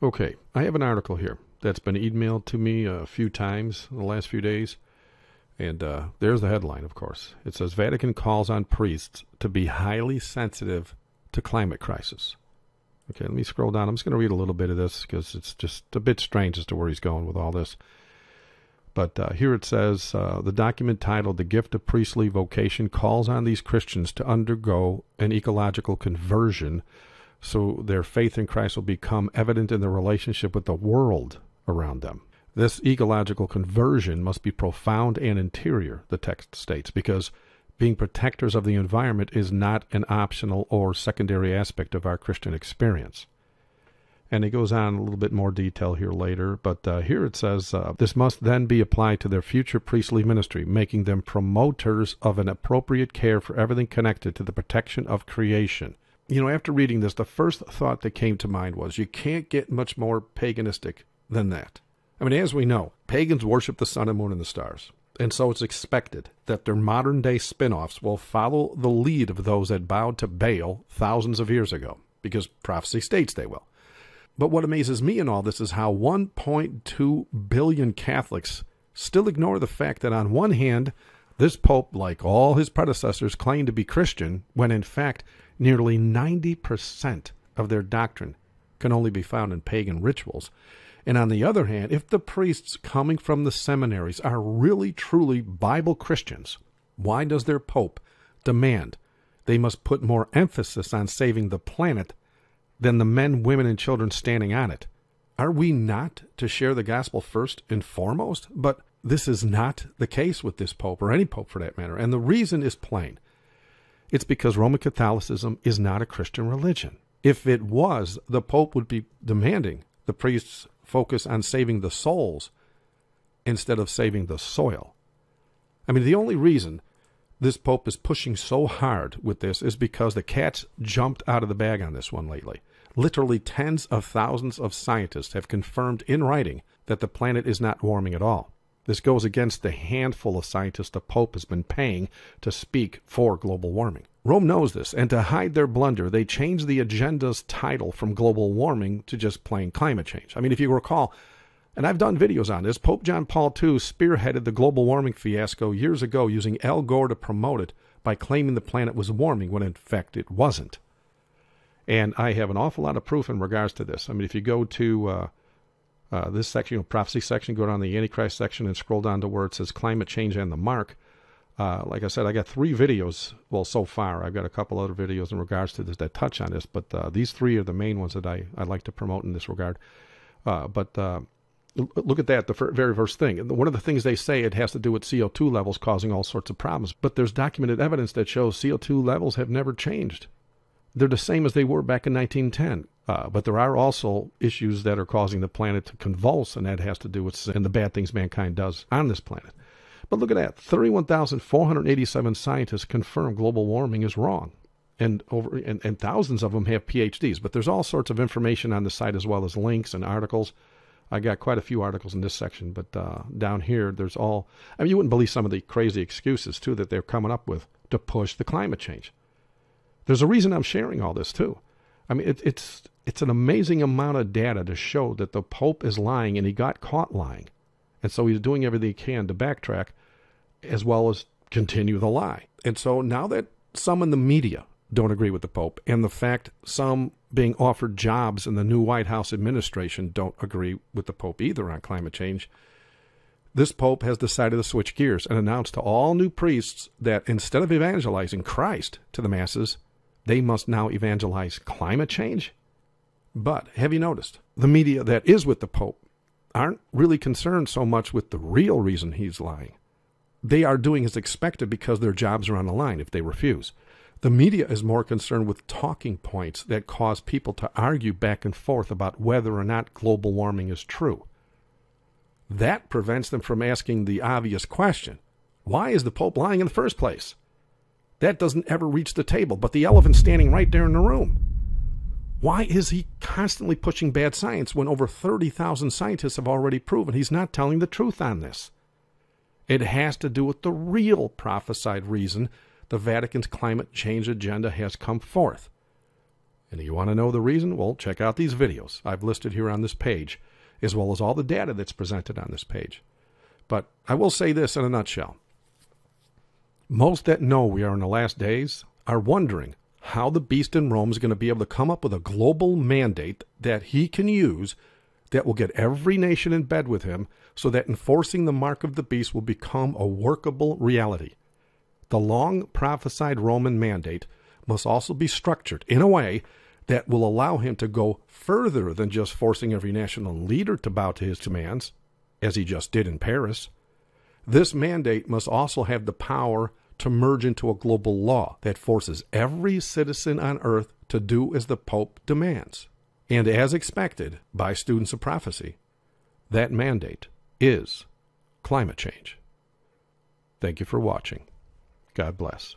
Okay, I have an article here that's been emailed to me a few times in the last few days. And uh, there's the headline, of course. It says Vatican calls on priests to be highly sensitive to climate crisis. Okay, let me scroll down. I'm just going to read a little bit of this because it's just a bit strange as to where he's going with all this. But uh, here it says uh, the document titled The Gift of Priestly Vocation calls on these Christians to undergo an ecological conversion so their faith in Christ will become evident in their relationship with the world around them. This ecological conversion must be profound and interior, the text states, because being protectors of the environment is not an optional or secondary aspect of our Christian experience. And it goes on a little bit more detail here later, but uh, here it says uh, this must then be applied to their future priestly ministry, making them promoters of an appropriate care for everything connected to the protection of creation you know, after reading this, the first thought that came to mind was you can't get much more paganistic than that. I mean, as we know, pagans worship the sun and moon and the stars. And so it's expected that their modern day spin offs will follow the lead of those that bowed to Baal thousands of years ago, because prophecy states they will. But what amazes me in all this is how 1.2 billion Catholics still ignore the fact that, on one hand, this pope, like all his predecessors, claimed to be Christian, when in fact, nearly 90% of their doctrine can only be found in pagan rituals. And on the other hand, if the priests coming from the seminaries are really truly Bible Christians, why does their Pope demand they must put more emphasis on saving the planet than the men, women, and children standing on it? Are we not to share the gospel first and foremost? But this is not the case with this pope, or any pope for that matter. And the reason is plain it's because Roman Catholicism is not a Christian religion. If it was, the pope would be demanding the priests focus on saving the souls instead of saving the soil. I mean, the only reason this Pope is pushing so hard with this is because the cat's jumped out of the bag on this one lately. Literally tens of thousands of scientists have confirmed in writing that the planet is not warming at all. This goes against the handful of scientists the Pope has been paying to speak for global warming. Rome knows this, and to hide their blunder, they changed the agenda's title from global warming to just plain climate change. I mean, if you recall, and I've done videos on this, Pope John Paul II spearheaded the global warming fiasco years ago using Al Gore to promote it by claiming the planet was warming when in fact it wasn't. And I have an awful lot of proof in regards to this. I mean, if you go to uh, uh, this section, you know, prophecy section, go down the Antichrist section and scroll down to where it says climate change and the mark. Uh, like I said, I got three videos. Well, so far, I've got a couple other videos in regards to this that touch on this, but uh, these three are the main ones that I, I like to promote in this regard. Uh, but uh, look at that, the very first thing. One of the things they say it has to do with CO2 levels causing all sorts of problems, but there's documented evidence that shows CO2 levels have never changed. They're the same as they were back in 1910. Uh, but there are also issues that are causing the planet to convulse, and that has to do with and the bad things mankind does on this planet. But look at that 31,487 scientists confirm global warming is wrong. And, over, and, and thousands of them have PhDs, but there's all sorts of information on the site as well as links and articles. I got quite a few articles in this section, but uh, down here, there's all. I mean, you wouldn't believe some of the crazy excuses, too, that they're coming up with to push the climate change. There's a reason I'm sharing all this, too. I mean, it, it's it's an amazing amount of data to show that the Pope is lying and he got caught lying. And so he's doing everything he can to backtrack as well as continue the lie. And so now that some in the media don't agree with the Pope and the fact some being offered jobs in the new White House administration don't agree with the Pope either on climate change, this Pope has decided to switch gears and announce to all new priests that instead of evangelizing Christ to the masses, they must now evangelize climate change but have you noticed the media that is with the Pope aren't really concerned so much with the real reason he's lying? They are doing as expected because their jobs are on the line if they refuse. The media is more concerned with talking points that cause people to argue back and forth about whether or not global warming is true. That prevents them from asking the obvious question why is the Pope lying in the first place? That doesn't ever reach the table, but the elephant's standing right there in the room. Why is he constantly pushing bad science when over 30,000 scientists have already proven he's not telling the truth on this? It has to do with the real prophesied reason the Vatican's climate change agenda has come forth. And if you want to know the reason? Well, check out these videos I've listed here on this page, as well as all the data that's presented on this page. But I will say this in a nutshell. Most that know we are in the last days are wondering how the beast in Rome is going to be able to come up with a global mandate that he can use that will get every nation in bed with him so that enforcing the mark of the beast will become a workable reality. The long prophesied Roman mandate must also be structured in a way that will allow him to go further than just forcing every national leader to bow to his commands, as he just did in Paris. This mandate must also have the power to merge into a global law that forces every citizen on earth to do as the Pope demands. And as expected by students of prophecy, that mandate is climate change. Thank you for watching. God bless.